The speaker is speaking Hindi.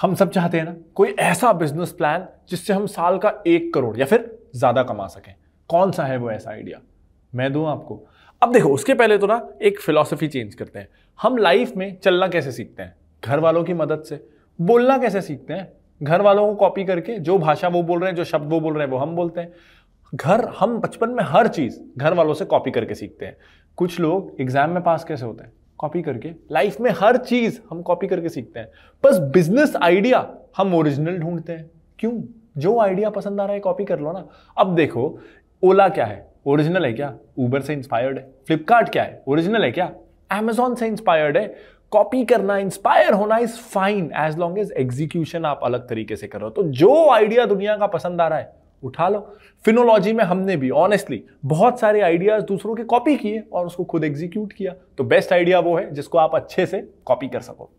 हम सब चाहते हैं ना कोई ऐसा बिजनेस प्लान जिससे हम साल का एक करोड़ या फिर ज़्यादा कमा सकें कौन सा है वो ऐसा आइडिया मैं दूँ आपको अब देखो उसके पहले तो ना एक फिलॉसफी चेंज करते हैं हम लाइफ में चलना कैसे सीखते हैं घर वालों की मदद से बोलना कैसे सीखते हैं घर वालों को कॉपी करके जो भाषा वो बोल रहे हैं जो शब्द वो बोल रहे हैं वो हम बोलते हैं घर हम बचपन में हर चीज़ घर वालों से कॉपी करके सीखते हैं कुछ लोग एग्जाम में पास कैसे होते हैं कॉपी करके लाइफ में हर चीज हम कॉपी करके सीखते हैं बस बिजनेस आइडिया हम ओरिजिनल ढूंढते हैं क्यों जो आइडिया पसंद आ रहा है कॉपी कर लो ना अब देखो ओला क्या है ओरिजिनल है क्या ऊबर से इंस्पायर्ड है फ्लिपकार्ट क्या है ओरिजिनल है क्या एमेजॉन से इंस्पायर्ड है कॉपी करना इंस्पायर होना is fine as long as execution आप अलग तरीके से कर रहे हो तो जो आइडिया दुनिया का पसंद आ रहा है उठा लो फिनोलॉजी में हमने भी ऑनेस्टली बहुत सारे आइडियाज दूसरों के कॉपी किए और उसको खुद एग्जीक्यूट किया तो बेस्ट आइडिया वो है जिसको आप अच्छे से कॉपी कर सको